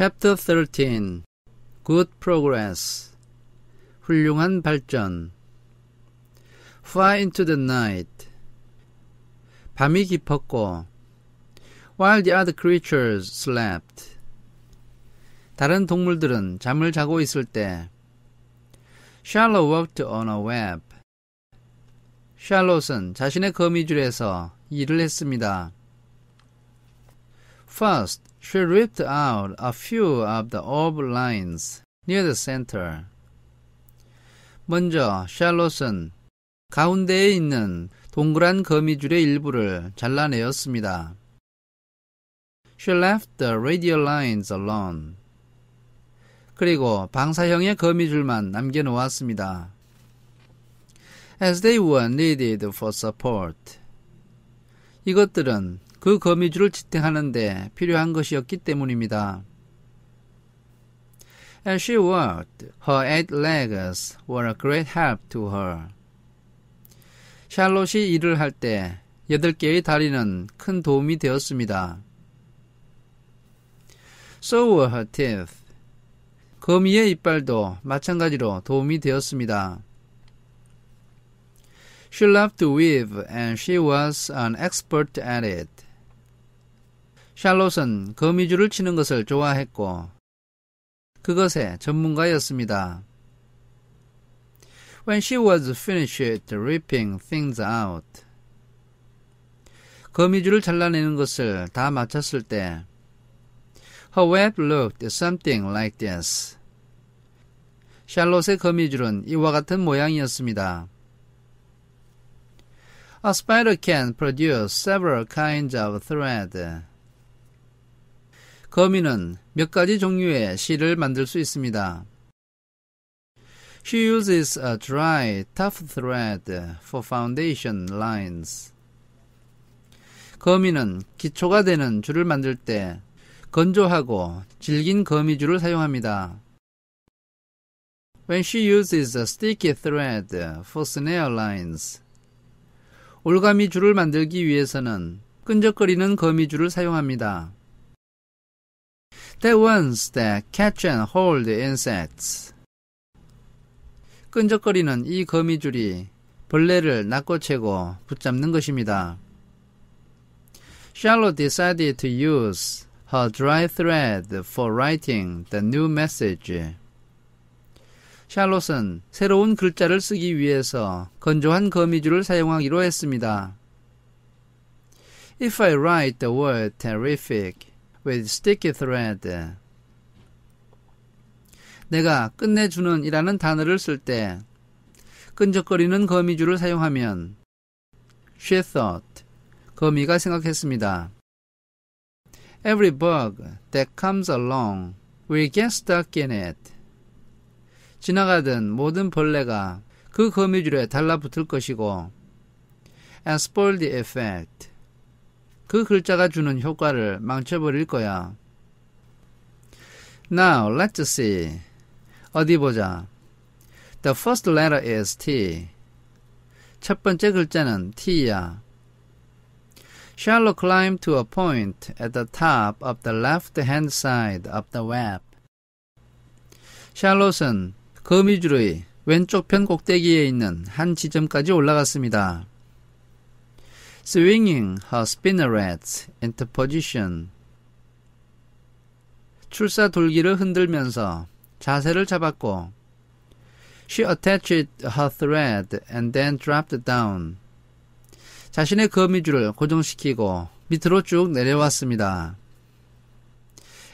Chapter 13 Good Progress 훌륭한 발전 Far into the night 밤이 깊었고 While the other creatures slept 다른 동물들은 잠을 자고 있을 때 Shallow walked on a web 샬롯은 자신의 거미줄에서 일을 했습니다. First, She ripped out a few of the old lines near the center. 먼저 샬롯은 가운데에 있는 동그란 거미줄의 일부를 잘라내었습니다. She left the radial lines alone. 그리고 방사형의 거미줄만 남겨놓았습니다. As they were needed for support. 이것들은 그 거미줄을 지탱하는데 필요한 것이었기 때문입니다. As she walked, her eight legs were a great help to her. 샬롯이 일을 할 때 여덟 개의 다리는 큰 도움이 되었습니다. So were her teeth. 거미의 이빨도 마찬가지로 도움이 되었습니다. She loved to weave and she was an expert at it. 샬롯은 거미줄을 치는 것을 좋아했고 그것의 전문가였습니다. When she was finished ripping things out. 거미줄을 잘라내는 것을 다 마쳤을 때 Her web looked something like this. 샬롯의 거미줄은 이와 같은 모양이었습니다. A spider can produce several kinds of thread. 거미는 몇 가지 종류의 실을 만들 수 있습니다. She uses a dry, tough thread for foundation lines. 거미는 기초가 되는 줄을 만들 때 건조하고 질긴 거미줄을 사용합니다. When she uses a sticky thread for snare lines. 올가미 줄을 만들기 위해서는 끈적거리는 거미줄을 사용합니다. the ones that catch and hold insects. 끈적거리는 이 거미줄이 벌레를 낚고채고 붙잡는 것입니다. Charlotte decided to use her dry thread for writing the new message. 샬롯은 새로운 글자를 쓰기 위해서 건조한 거미줄을 사용하기로 했습니다. If I write the word terrific with sticky thread. 내가 끝내주는 이라는 단어를 쓸 때 끈적거리는 거미줄을 사용하면 she thought 거미가 생각했습니다. Every bug that comes along will get stuck in it. 지나가던 모든 벌레가 그 거미줄에 달라붙을 것이고 and spoil the effect 그 글자가 주는 효과를 망쳐버릴 거야. Now, let's see. 어디 보자. The first letter is T. 첫 번째 글자는 T야. Shallow c l i m b to a point at the top of the left-hand side of the web. s h a l l 샬롯은 거미줄의 왼쪽 편 꼭대기에 있는 한 지점까지 올라갔습니다. swinging her spinnerets into position. 출사 돌기를 흔들면서 자세를 잡았고 She attached her thread and then dropped down. 자신의 거미줄을 고정시키고 밑으로 쭉 내려왔습니다.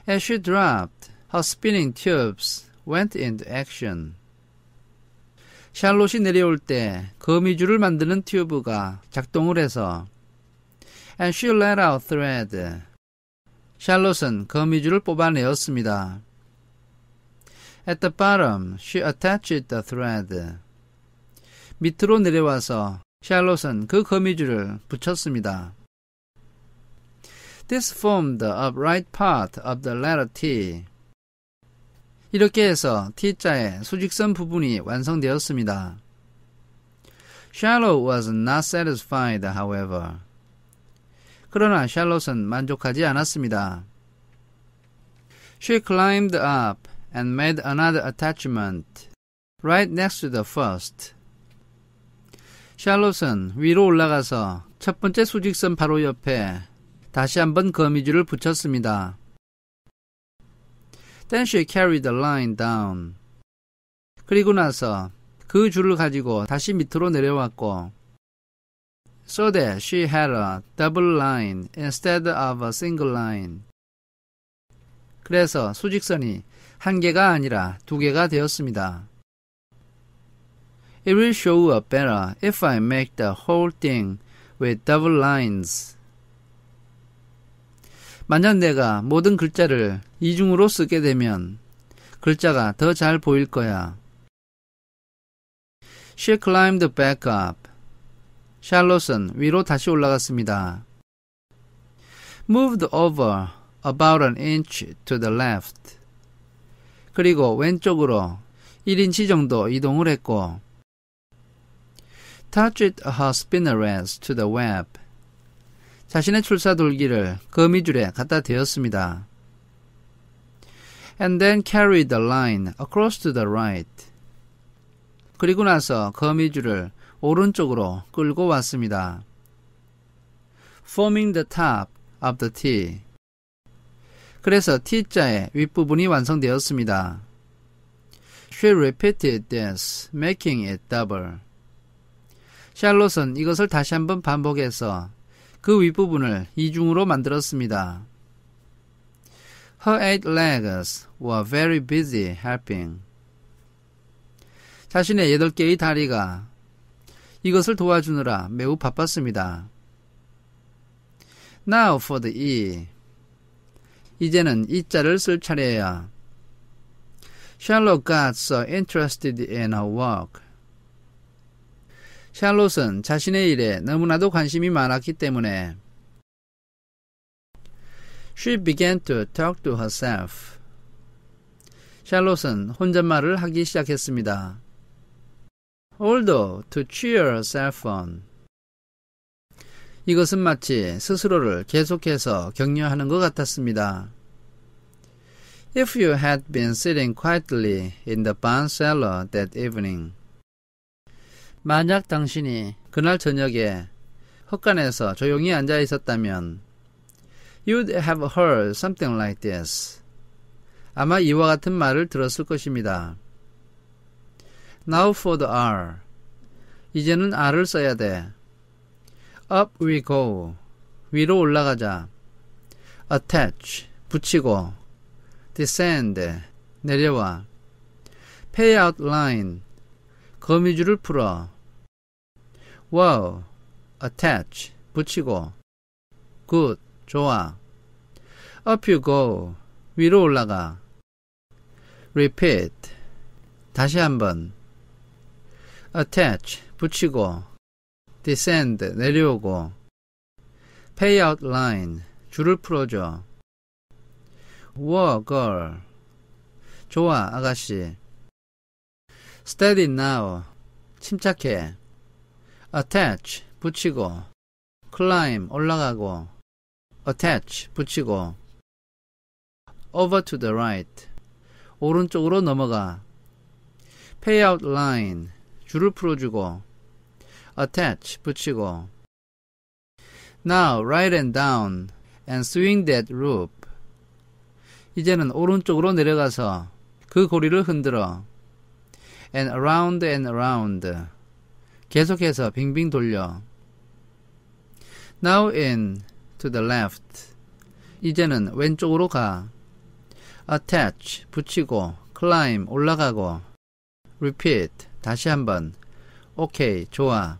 As she dropped, her spinning tubes went into action. 샬롯이 내려올 때 거미줄을 만드는 튜브가 작동을 해서 and she let out thread. 샬롯은 거미줄을 뽑아내었습니다. At the bottom, she attached the thread. 밑으로 내려와서 샬롯은 그 거미줄을 붙였습니다. This formed the upright part of the letter T. 이렇게 해서 T자의 수직선 부분이 완성되었습니다. Shallow was not satisfied, however. 그러나 샬롯은 만족하지 않았습니다. She climbed up and made another attachment right next to the first. 샬롯은 위로 올라가서 첫 번째 수직선 바로 옆에 다시 한번 거미줄을 붙였습니다. Then she carried the line down. 그리고 나서 그 줄을 가지고 다시 밑으로 내려왔고 so that she had a double line instead of a single line. 그래서 수직선이 한 개가 아니라 두 개가 되었습니다. It will show up better if I make the whole thing with double lines. 만약 내가 모든 글자를 이중으로 쓰게 되면 글자가 더 잘 보일 거야. She climbed back up 샬롯은 위로 다시 올라갔습니다. moved over about an inch to the left. 그리고 왼쪽으로 1인치 정도 이동을 했고 touched her spinnerets to the web. 자신의 출사 돌기를 거미줄에 갖다 대었습니다. and then carried the line across to the right. 그리고 나서 거미줄을 오른쪽으로 끌고 왔습니다. forming the top of the T. 그래서 T자의 윗부분이 완성되었습니다. She repeated this, making it double. 샬롯은 이것을 다시 한번 반복해서 그 윗부분을 이중으로 만들었습니다. Her eight legs were very busy helping. 자신의 여덟 개의 다리가 이것을 도와주느라 매우 바빴습니다. Now for the E. 이제는 이 자를 쓸 차례야. Charlotte got so interested in her work. 샬롯은 자신의 일에 너무나도 관심이 많았기 때문에 She began to talk to herself. 샬롯은 혼잣말을 하기 시작했습니다. although to cheer herself on. 이것은 마치 스스로를 계속해서 격려하는 것 같았습니다. If you had been sitting quietly in the barn cellar that evening. 만약 당신이 그날 저녁에 헛간에서 조용히 앉아 있었다면 you'd have heard something like this. 아마 이와 같은 말을 들었을 것입니다. Now for the R. 이제는 R을 써야 돼. Up we go. 위로 올라가자. Attach. 붙이고. Descend. 내려와. Payout line. 거미줄을 풀어. Wow. Attach. 붙이고. Good. 좋아. Up you go. 위로 올라가. Repeat. 다시 한번. attach 붙이고 descend 내려오고 payout line 줄을 풀어줘 war girl 좋아 아가씨 steady now 침착해 attach 붙이고 climb 올라가고 attach 붙이고 over to the right 오른쪽으로 넘어가 payout line 줄을 풀어주고 attach 붙이고 Now right and down and swing that rope 이제는 오른쪽으로 내려가서 그 고리를 흔들어 and around and around 계속해서 빙빙 돌려 Now in to the left 이제는 왼쪽으로 가 attach 붙이고 climb 올라가고 repeat 다시 한번. 오케이, 좋아.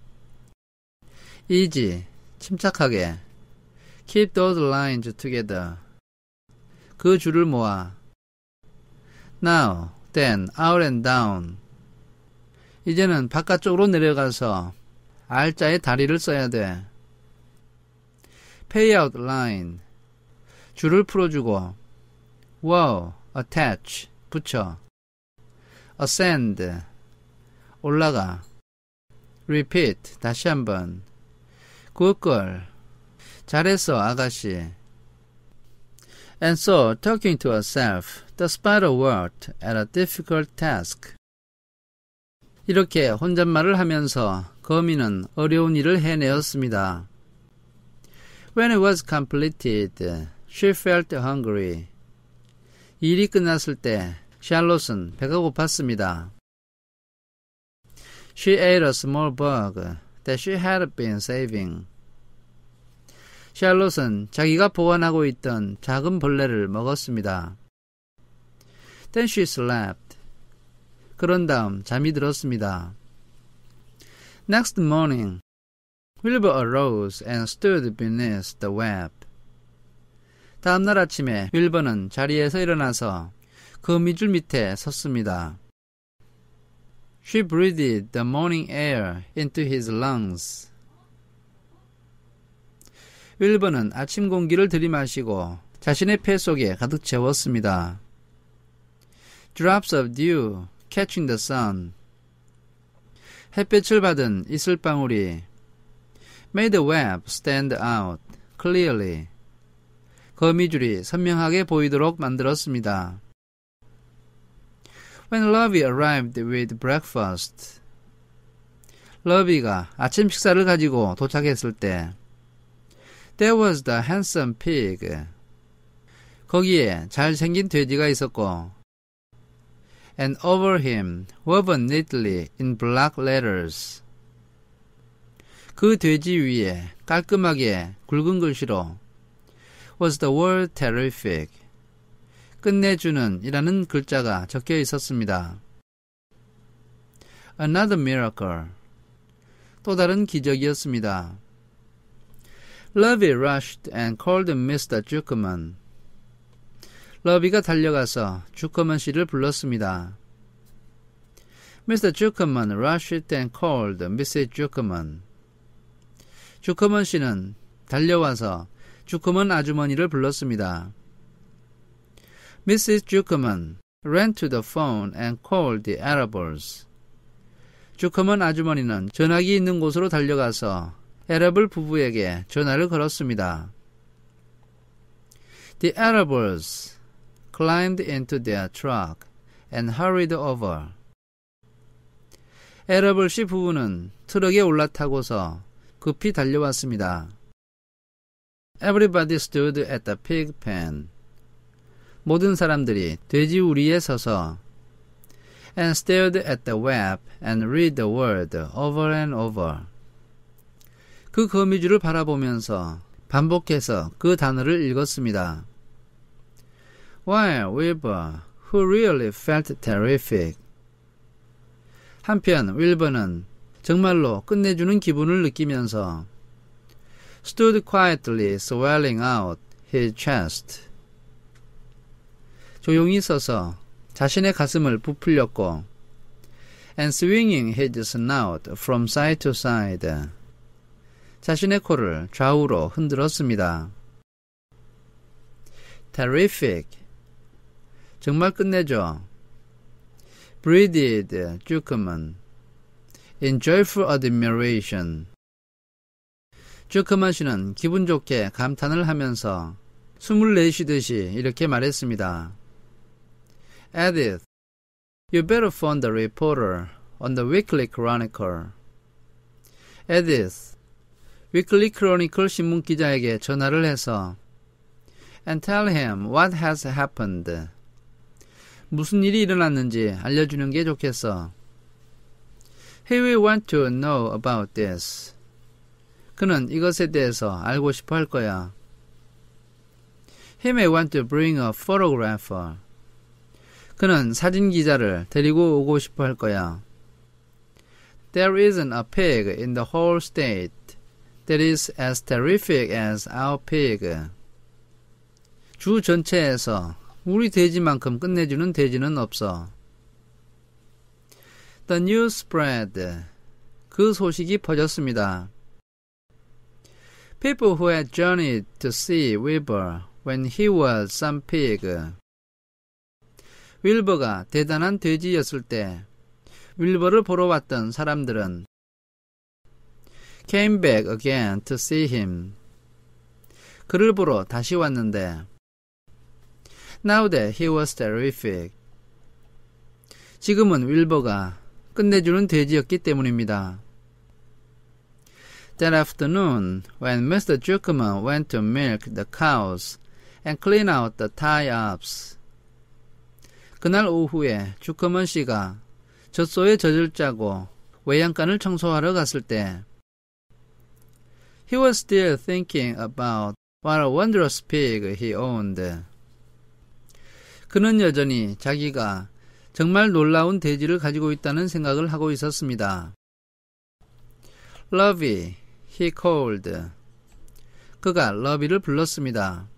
easy, 침착하게. keep those lines together. 그 줄을 모아. now, then, out and down. 이제는 바깥쪽으로 내려가서 R자의 다리를 써야 돼. payout line. 줄을 풀어주고. wow, attach. 붙여. ascend. 올라가. repeat 다시 한번. good girl. 잘했어 아가씨. And so, talking to herself, the spider worked at a difficult task. 이렇게 혼잣말을 하면서 거미는 어려운 일을 해내었습니다. When it was completed, she felt hungry. 일이 끝났을 때 샬롯은 배가 고팠습니다. She ate a small bug that she had been saving. 샬롯은 자기가 보관하고 있던 작은 벌레를 먹었습니다. Then she slept. 그런 다음 잠이 들었습니다. Next morning, Wilbur arose and stood beneath the web. 다음날 아침에 윌버는 자리에서 일어나서 그 미줄 밑에 섰습니다. She breathed the morning air into his lungs. 1번은 아침 공기를 들이마시고 자신의 폐 속에 가득 채웠습니다. Drops of dew catching the sun. 햇빛을 받은 이슬방울이 made the web stand out clearly. 거미줄이 선명하게 보이도록 만들었습니다. When Lovey arrived with breakfast. 러비가 아침 식사를 가지고 도착했을 때 There was the handsome pig. 거기에 잘생긴 돼지가 있었고 And over him, woven neatly in black letters. 그 돼지 위에 깔끔하게 굵은 글씨로 was the word terrific. 끝내주는 이라는 글자가 적혀 있었습니다. Another miracle. 또 다른 기적이었습니다. Lovey rushed and called Mr. Jukerman. 러비가 달려가서 주커먼 씨를 불렀습니다. Mr. Jukerman rushed and called Mrs. Jukerman. 주커먼 씨는 달려와서 주커먼 아주머니를 불렀습니다. Mrs. 주크먼 ran to the phone and called the a r a b e s 주커먼 아주머니는 전화기 있는 곳으로 달려가서 에러블 부부에게 전화를 걸었습니다. The a r a b e s climbed into their truck and hurried over. 에러블 씨 부부는 트럭에 올라타고서 급히 달려왔습니다. Everybody stood at the pig pen. 모든 사람들이 돼지우리에 서서 and stared at the web and read the word over and over. 그 거미줄을 바라보면서 반복해서 그 단어를 읽었습니다. While Wilbur, who really felt terrific. 한편 윌버는 정말로 끝내주는 기분을 느끼면서 stood quietly swelling out his chest. 조용히 서서 자신의 가슴을 부풀렸고 and swinging his snout from side to side 자신의 코를 좌우로 흔들었습니다. terrific 정말 끝내죠. breathed 쭈크만 in joyful admiration 쭈크만 씨는 기분 좋게 감탄을 하면서 숨을 내쉬듯이 이렇게 말했습니다. Edith, you better phone the reporter on the Weekly Chronicle. Edith, Weekly Chronicle 신문 기자에게 전화를 해서 and tell him what has happened. 무슨 일이 일어났는지 알려주는 게 좋겠어. He will want to know about this. 그는 이것에 대해서 알고 싶어 할 거야. He may want to bring a photographer. 그는 사진 기자를 데리고 오고 싶어 할 거야. There isn't a pig in the whole state that is as terrific as our pig. 주 전체에서 우리 돼지만큼 끝내주는 돼지는 없어. The news spread. 그 소식이 퍼졌습니다. People who had journeyed to see Weber when he was some pig. 윌버가 대단한 돼지였을 때 윌버를 보러 왔던 사람들은 came back again to see him. 그를 보러 다시 왔는데 now that he was terrific. 지금은 윌버가 끝내주는 돼지였기 때문입니다. That afternoon, when Mr. Jerkman went to milk the cows and clean out the tie-ups, 그날 오후에 주커먼 씨가 젖소에 젖을 짜고 외양간을 청소하러 갔을 때 He was still thinking about what a wondrous pig he owned. 그는 여전히 자기가 정말 놀라운 돼지를 가지고 있다는 생각을 하고 있었습니다. Lovey, he called. 그가 러비를 불렀습니다.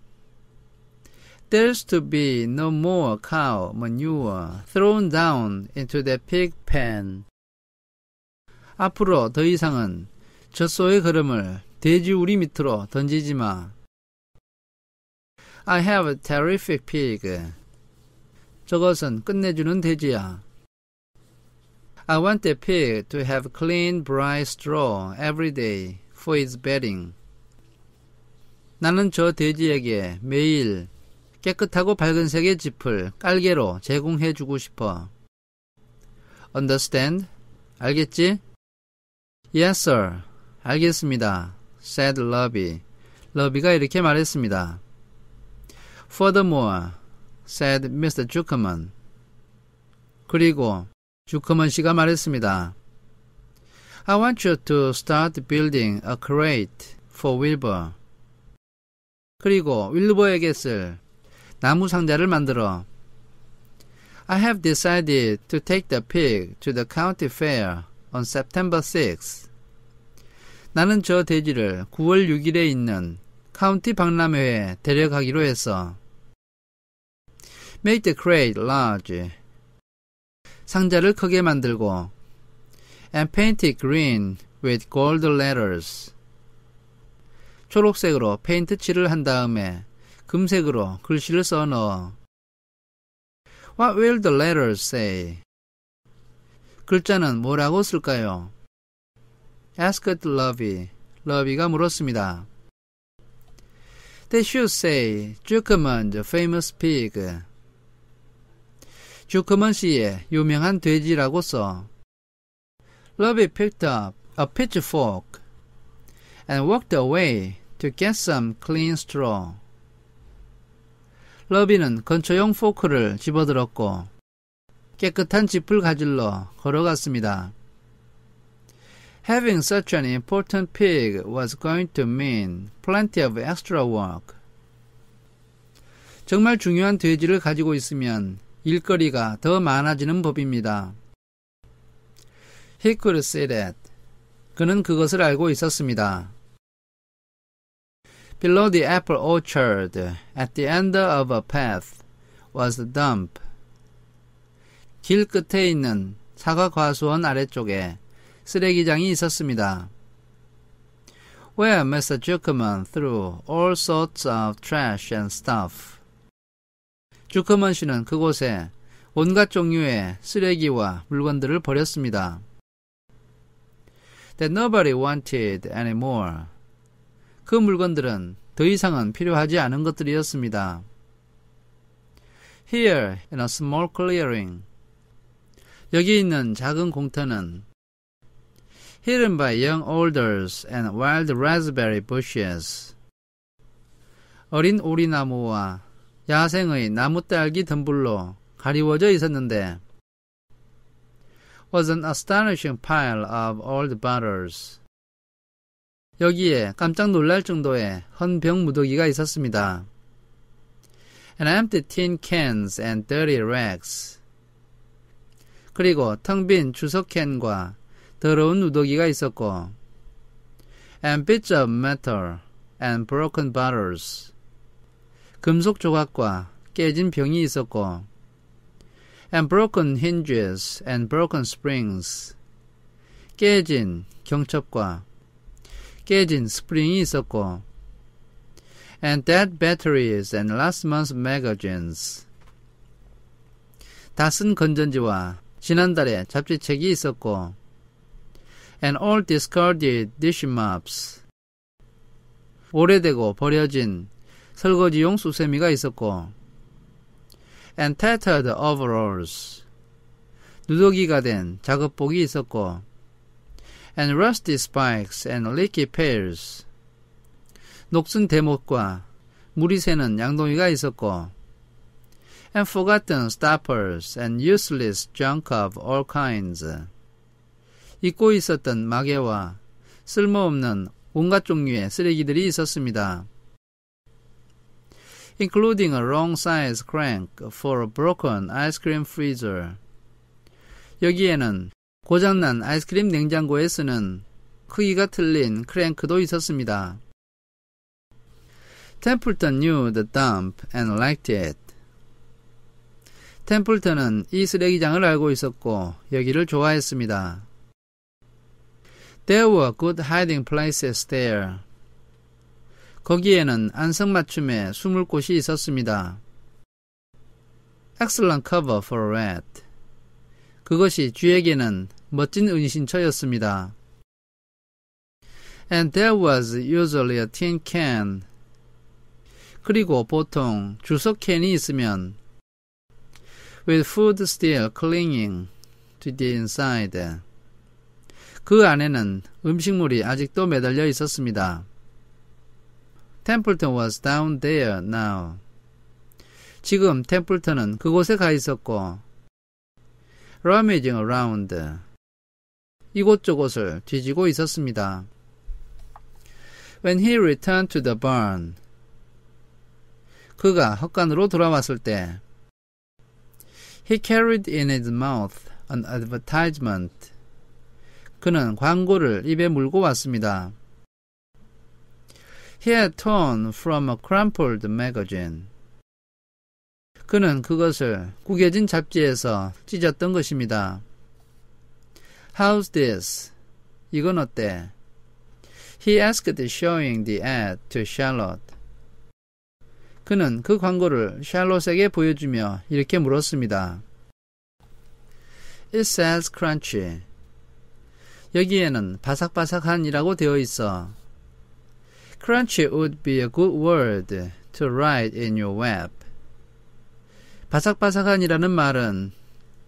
There's to be no more cow manure thrown down into the pig pen. 앞으로 더 이상은 젖소의 걸음을 돼지 우리 밑으로 던지지 마. I have a terrific pig. 저것은 끝내주는 돼지야. I want the pig to have clean b r i g h t straw every day for its bedding. 나는 저 돼지에게 매일 깨끗하고 밝은 색의 짚을 깔개로 제공해 주고 싶어. Understand? 알겠지? Yes, sir. 알겠습니다. said 러비. 러비가 이렇게 말했습니다. Furthermore, said Mr. Zuckerman. 그리고 주커먼 씨가 말했습니다. I want you to start building a crate for Wilbur. 그리고 윌버에게 쓸 나무 상자를 만들어. I have decided to take the pig to the county fair on September 6. 나는 저 돼지를 9월 6일에 있는 카운티 박람회에 데려가기로 했어. Make the crate large. 상자를 크게 만들고 and paint it green with gold letters. 초록색으로 페인트 칠을 한 다음에 금색으로 글씨를 써 넣어. What will the letter say? s 글자는 뭐라고 쓸까요? asked Lovey. l o v e y 가 물었습니다. They should say, j u k e m a n the famous pig. 주크먼 씨의 유명한 돼지라고 써. Lovey picked up a pitchfork and walked away to get some clean straw. 러비는 건초용 포크를 집어들었고 깨끗한 짚을 가질러 걸어갔습니다. Having such an important pig was going to mean plenty of extra work. 정말 중요한 돼지를 가지고 있으면 일거리가 더 많아지는 법입니다. He could see that. 그는 그것을 알고 있었습니다. Below the apple orchard, at the end of a path, was a dump. 길 끝에 있는 사과 과수원 아래쪽에 쓰레기장이 있었습니다. Where Mr. Jukerman threw all sorts of trash and stuff. 주크먼 씨는 그곳에 온갖 종류의 쓰레기와 물건들을 버렸습니다. That nobody wanted anymore. 그 물건들은 더 이상은 필요하지 않은 것들이었습니다. Here in a small clearing. 여기 있는 작은 공터는 hidden by young alders and wild raspberry bushes. 어린 오리나무와 야생의 나무딸기 덤불로 가리워져 있었는데 was an astonishing pile of old butters. 여기에 깜짝 놀랄 정도의 헌병 무더기가 있었습니다. And empty tin cans and dirty rags. 그리고 텅 빈 주석캔과 더러운 누더기가 있었고, and bits of metal and broken bottles. 금속 조각과 깨진 병이 있었고, and broken hinges and broken springs. 깨진 경첩과 깨진 스프링이 있었고 and dead batteries and last month's magazines 다 쓴 건전지와 지난달에 잡지책이 있었고 and all discarded dish mops 오래되고 버려진 설거지용 수세미가 있었고 and tattered overalls 누더기가 된 작업복이 있었고 and rusty spikes and leaky pails. 녹슨 대못과 물이 새는 양동이가 있었고 and forgotten stoppers and useless junk of all kinds. 잊고 있었던 마개와 쓸모없는 온갖 종류의 쓰레기들이 있었습니다. including a wrong size crank for a broken ice cream freezer. 여기에는 고장난 아이스크림 냉장고에 서는 크기가 틀린 크랭크도 있었습니다. 템플턴 knew the dump and liked it. 템플턴은 이 쓰레기장을 알고 있었고 여기를 좋아했습니다. There were good hiding places there. 거기에는 안성맞춤에 숨을 곳이 있었습니다. Excellent cover for a rat. 그것이 쥐에게는 멋진 은신처였습니다. And there was usually a tin can. 그리고 보통 주석 캔이 있으면 with food still clinging to the inside. 그 안에는 음식물이 아직도 매달려 있었습니다. Templeton was down there now. 지금 템플턴은 그곳에 가 있었고 rummaging around 이곳저곳을 뒤지고 있었습니다. When he returned to the barn, 그가 헛간으로 돌아왔을 때, he carried in his mouth an advertisement. 그는 광고를 입에 물고 왔습니다. He had torn from a crumpled magazine. 그는 그것을 구겨진 잡지에서 찢었던 것입니다. How's this? 이건 어때? He asked showing the ad to Charlotte. 그는 그 광고를 샬롯에게 보여주며 이렇게 물었습니다. It says crunchy. 여기에는 바삭바삭한이라고 되어 있어. Crunchy would be a good word to write in your web. 바삭바삭한이라는 말은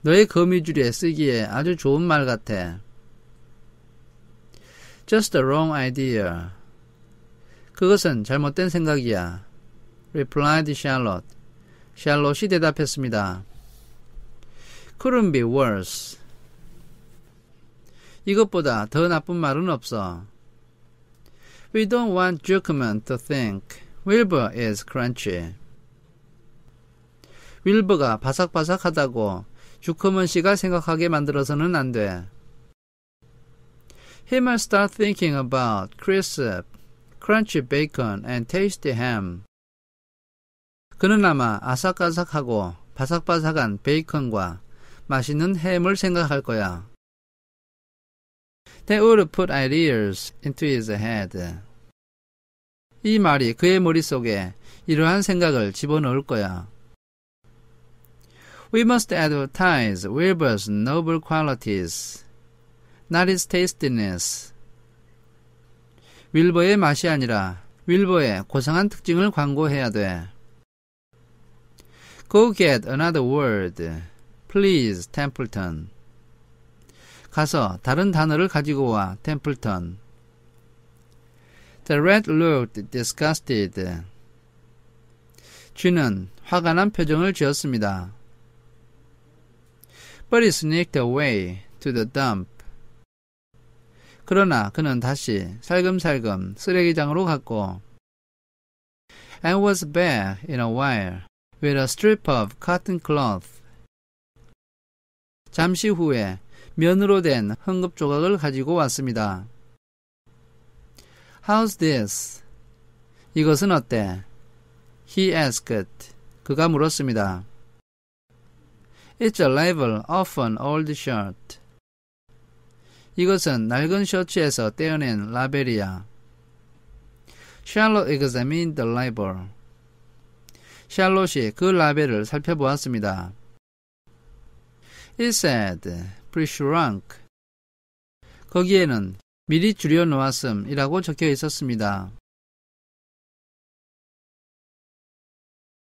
너의 거미줄에 쓰기에 아주 좋은 말 같아. Just t wrong idea. 그것은 잘못된 생각이야. replied Charlotte. c h a r l o t t e 이 대답했습니다. couldn't be worse. 이것보다 더 나쁜 말은 없어. We don't want j e k m a n to think Wilbur is crunchy. 윌버가 바삭바삭하다고 주커먼 씨가 생각하게 만들어서는 안 돼. He must start thinking about crisp, crunchy bacon and tasty ham. 그는 아마 아삭아삭하고 바삭바삭한 베이컨과 맛있는 햄을 생각할 거야. They would put ideas into his head. 이 말이 그의 머릿속에 이러한 생각을 집어넣을 거야. We must advertise Wilbur's noble qualities, not his tastiness. 윌버의 맛이 아니라 윌버의 고상한 특징을 광고해야 돼. Go get another word, please, Templeton. 가서 다른 단어를 가지고 와, t e m 템플턴. The rat looked disgusted. 쥐는 화가 난 표정을 지었습니다. but he sneaked away to the dump. 그러나 그는 다시 살금살금 쓰레기장으로 갔고 and was back in a while with a strip of cotton cloth. 잠시 후에 면으로 된 헝겊 조각을 가지고 왔습니다. How's this? 이것은 어때? He asked. 그가 물었습니다. It's a label of an old shirt. 이것은 낡은 셔츠에서 떼어낸 라벨이야. 샬롯 examined the label. 샬롯이 그 라벨을 살펴보았습니다. It said, pre-shrunk. 거기에는 미리 줄여놓았음이라고 적혀 있었습니다.